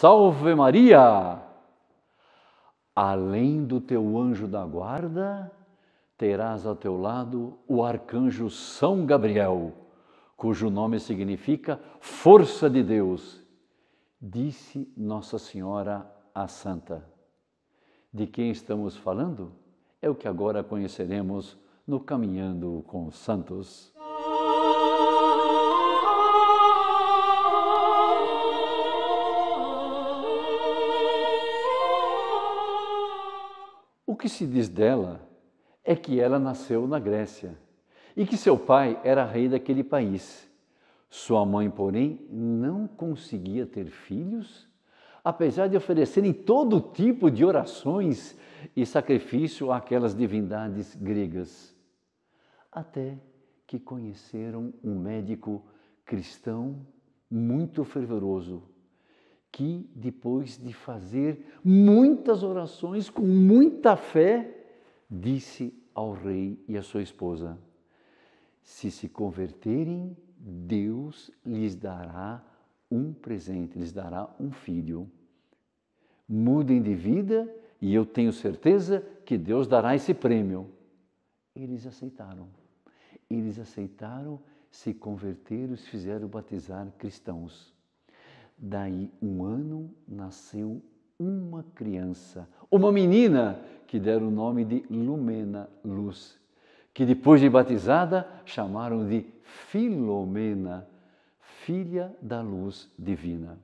Salve Maria! Além do teu anjo da guarda, terás a teu lado o arcanjo São Gabriel, cujo nome significa Força de Deus, disse Nossa Senhora a Santa. De quem estamos falando? É o que agora conheceremos no Caminhando com os Santos. que se diz dela é que ela nasceu na Grécia e que seu pai era rei daquele país. Sua mãe, porém, não conseguia ter filhos, apesar de oferecerem todo tipo de orações e sacrifício àquelas divindades gregas. Até que conheceram um médico cristão muito fervoroso que depois de fazer muitas orações com muita fé, disse ao rei e à sua esposa: Se se converterem, Deus lhes dará um presente, lhes dará um filho. Mudem de vida e eu tenho certeza que Deus dará esse prêmio. Eles aceitaram. Eles aceitaram, se converteram, se fizeram batizar cristãos. Daí um ano nasceu uma criança, uma menina que deram o nome de Lumena Luz, que depois de batizada chamaram de Filomena, filha da luz divina.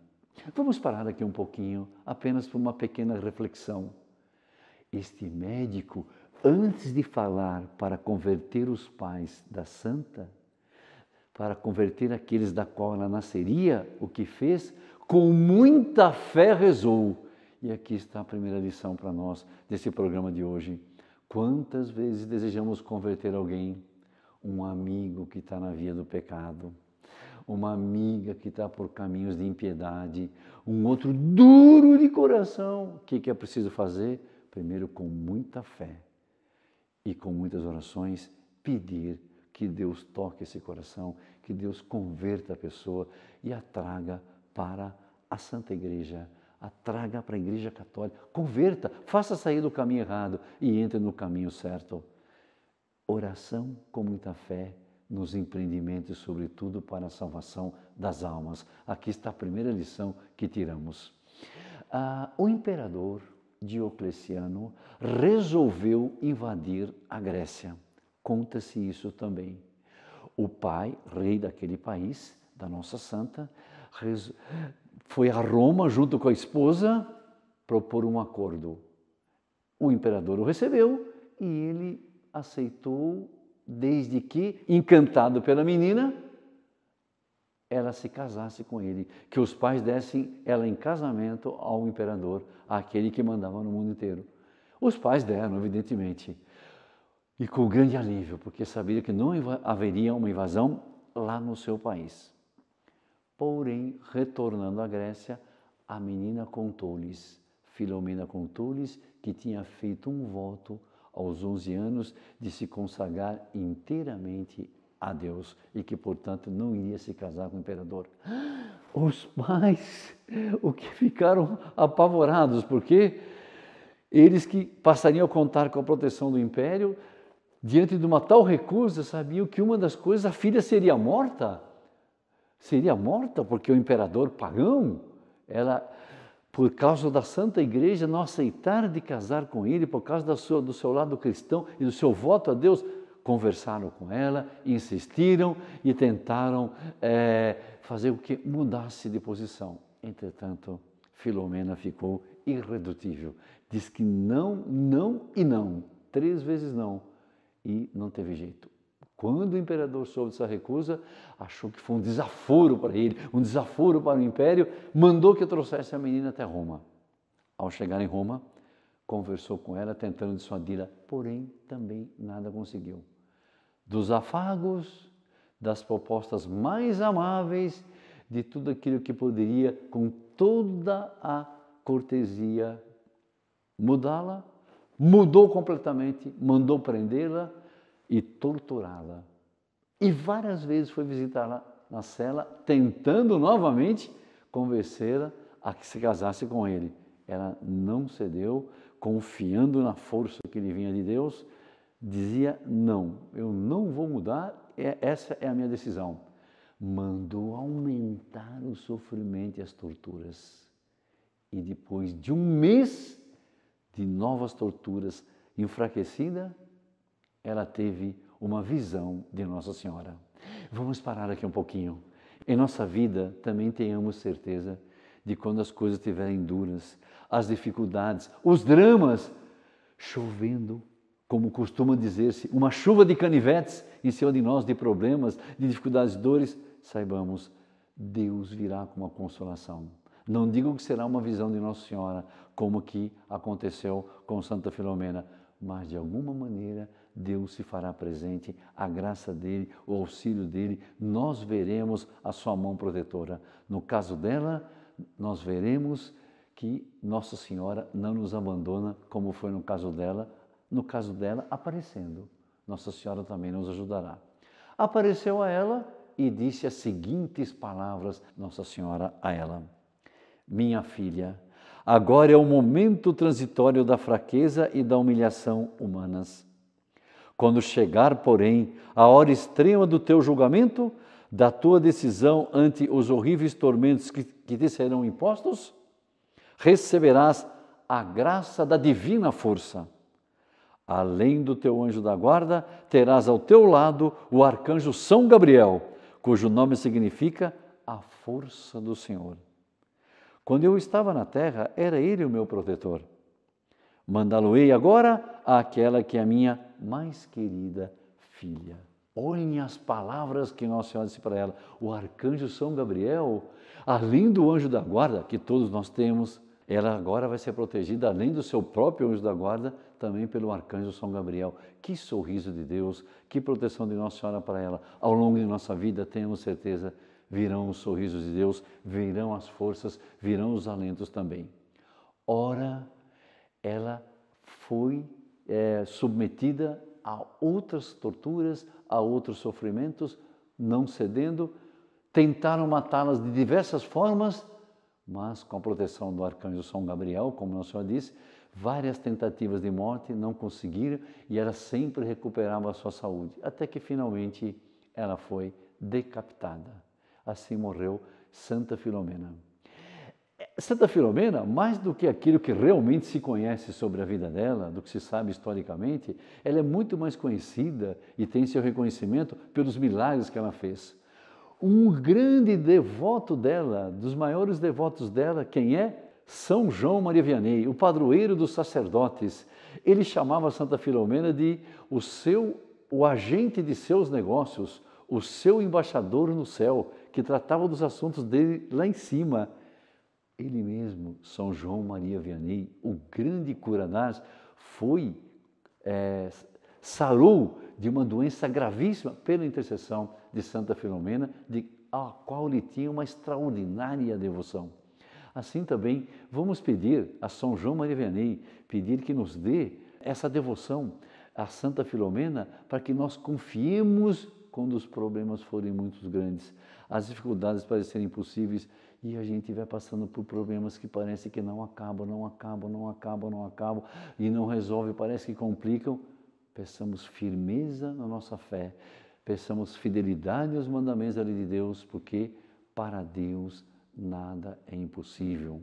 Vamos parar aqui um pouquinho, apenas por uma pequena reflexão. Este médico, antes de falar para converter os pais da santa, para converter aqueles da qual ela nasceria, o que fez, com muita fé rezou. E aqui está a primeira lição para nós desse programa de hoje. Quantas vezes desejamos converter alguém, um amigo que está na via do pecado, uma amiga que está por caminhos de impiedade, um outro duro de coração. O que, que é preciso fazer? Primeiro, com muita fé e com muitas orações, pedir que Deus toque esse coração, que Deus converta a pessoa e a traga para a Santa Igreja, a traga para a Igreja Católica. Converta, faça sair do caminho errado e entre no caminho certo. Oração com muita fé nos empreendimentos, sobretudo para a salvação das almas. Aqui está a primeira lição que tiramos. Ah, o imperador Diocleciano resolveu invadir a Grécia conta-se isso também. O pai, rei daquele país, da nossa santa, foi a Roma junto com a esposa propor um acordo. O imperador o recebeu e ele aceitou, desde que, encantado pela menina, ela se casasse com ele, que os pais dessem ela em casamento ao imperador, aquele que mandava no mundo inteiro. Os pais deram, evidentemente e com grande alívio, porque sabia que não haveria uma invasão lá no seu país. Porém, retornando à Grécia, a menina contou-lhes, Filomena contou-lhes, que tinha feito um voto aos 11 anos de se consagrar inteiramente a Deus e que, portanto, não iria se casar com o imperador. Os pais, o que ficaram apavorados, porque eles que passariam a contar com a proteção do império, Diante de uma tal recusa, sabiam que uma das coisas, a filha seria morta. Seria morta porque o imperador pagão, ela, por causa da Santa Igreja, não aceitar de casar com ele, por causa sua, do seu lado cristão e do seu voto a Deus, conversaram com ela, insistiram e tentaram é, fazer o que mudasse de posição. Entretanto, Filomena ficou irredutível. Diz que não, não e não. Três vezes não e não teve jeito. Quando o imperador soube dessa recusa, achou que foi um desaforo para ele, um desaforo para o império, mandou que trouxesse a menina até Roma. Ao chegar em Roma, conversou com ela, tentando dissuadi-la, porém também nada conseguiu. Dos afagos, das propostas mais amáveis, de tudo aquilo que poderia, com toda a cortesia, mudá-la, mudou completamente, mandou prendê-la e torturá-la. E várias vezes foi visitá-la na cela, tentando novamente convencê-la a que se casasse com ele. Ela não cedeu, confiando na força que lhe vinha de Deus, dizia: Não, eu não vou mudar, é, essa é a minha decisão. Mandou aumentar o sofrimento e as torturas. E depois de um mês, de novas torturas, enfraquecida, ela teve uma visão de Nossa Senhora. Vamos parar aqui um pouquinho. Em nossa vida também tenhamos certeza de quando as coisas estiverem duras, as dificuldades, os dramas, chovendo, como costuma dizer-se, uma chuva de canivetes em cima de nós, de problemas, de dificuldades, dores, saibamos, Deus virá com uma consolação. Não digo que será uma visão de Nossa Senhora, como que aconteceu com Santa Filomena, mas de alguma maneira Deus se fará presente, a graça dele, o auxílio dele, nós veremos a sua mão protetora. No caso dela, nós veremos que Nossa Senhora não nos abandona, como foi no caso dela, no caso dela aparecendo. Nossa Senhora também nos ajudará. Apareceu a ela e disse as seguintes palavras Nossa Senhora a ela: minha filha, agora é o momento transitório da fraqueza e da humilhação humanas. Quando chegar, porém, a hora extrema do teu julgamento, da tua decisão ante os horríveis tormentos que, que te serão impostos, receberás a graça da divina força. Além do teu anjo da guarda, terás ao teu lado o arcanjo São Gabriel, cujo nome significa a força do Senhor. Quando eu estava na terra, era ele o meu protetor. Mandá-lo-ei agora àquela que é a minha mais querida filha. Olhem as palavras que Nossa Senhora disse para ela. O arcanjo São Gabriel, além do anjo da guarda, que todos nós temos, ela agora vai ser protegida, além do seu próprio anjo da guarda, também pelo arcanjo São Gabriel. Que sorriso de Deus, que proteção de Nossa Senhora para ela. Ao longo de nossa vida, temos certeza virão os sorrisos de Deus, virão as forças, virão os alentos também. Ora, ela foi é, submetida a outras torturas, a outros sofrimentos, não cedendo. Tentaram matá-las de diversas formas, mas com a proteção do arcanjo São Gabriel, como Nosso Senhor disse, várias tentativas de morte não conseguiram e ela sempre recuperava a sua saúde, até que finalmente ela foi decapitada assim morreu Santa Filomena. Santa Filomena, mais do que aquilo que realmente se conhece sobre a vida dela, do que se sabe historicamente, ela é muito mais conhecida e tem seu reconhecimento pelos milagres que ela fez. Um grande devoto dela, dos maiores devotos dela, quem é? São João Maria Vianney, o padroeiro dos sacerdotes. Ele chamava Santa Filomena de o seu o agente de seus negócios, o seu embaixador no céu que tratava dos assuntos dele lá em cima. Ele mesmo, São João Maria Vianney, o grande curanás, foi, é, sarou de uma doença gravíssima pela intercessão de Santa Filomena, de, a qual ele tinha uma extraordinária devoção. Assim também vamos pedir a São João Maria Vianney, pedir que nos dê essa devoção à Santa Filomena para que nós confiemos quando os problemas forem muito grandes as dificuldades parecerem impossíveis e a gente vai passando por problemas que parece que não acabam, não acabam, não acabam, não acabam e não resolve, parece que complicam. Peçamos firmeza na nossa fé, peçamos fidelidade aos mandamentos da lei de Deus, porque para Deus nada é impossível.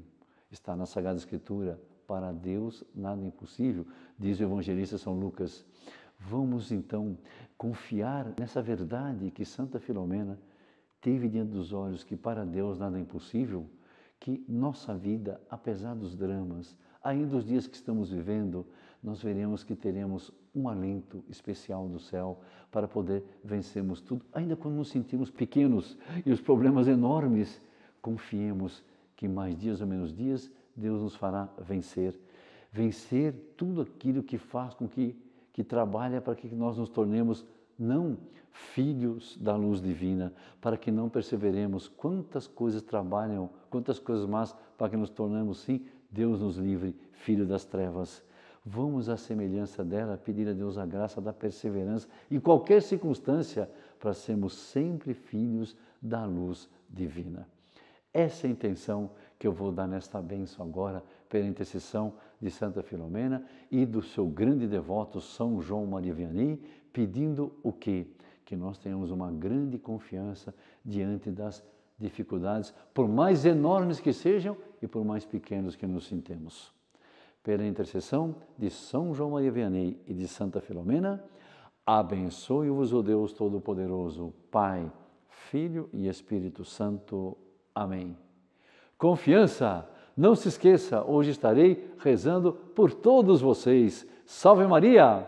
Está na Sagrada Escritura, para Deus nada é impossível, diz o evangelista São Lucas. Vamos então confiar nessa verdade que Santa Filomena teve diante dos olhos que para Deus nada é impossível, que nossa vida, apesar dos dramas, ainda os dias que estamos vivendo, nós veremos que teremos um alento especial do céu para poder vencermos tudo, ainda quando nos sentimos pequenos e os problemas enormes, confiemos que mais dias ou menos dias Deus nos fará vencer, vencer tudo aquilo que faz com que que trabalha para que nós nos tornemos não filhos da luz divina, para que não perseveremos quantas coisas trabalham, quantas coisas más, para que nos tornemos, sim, Deus nos livre, filho das trevas. Vamos à semelhança dela pedir a Deus a graça da perseverança em qualquer circunstância, para sermos sempre filhos da luz divina. Essa é a intenção que eu vou dar nesta bênção agora, pela intercessão de Santa Filomena e do seu grande devoto São João Mariviani, pedindo o quê? Que nós tenhamos uma grande confiança diante das dificuldades, por mais enormes que sejam e por mais pequenos que nos sintamos. Pela intercessão de São João Maria Vianney e de Santa Filomena, abençoe-vos o Deus Todo-Poderoso, Pai, Filho e Espírito Santo. Amém. Confiança! Não se esqueça, hoje estarei rezando por todos vocês. Salve Maria!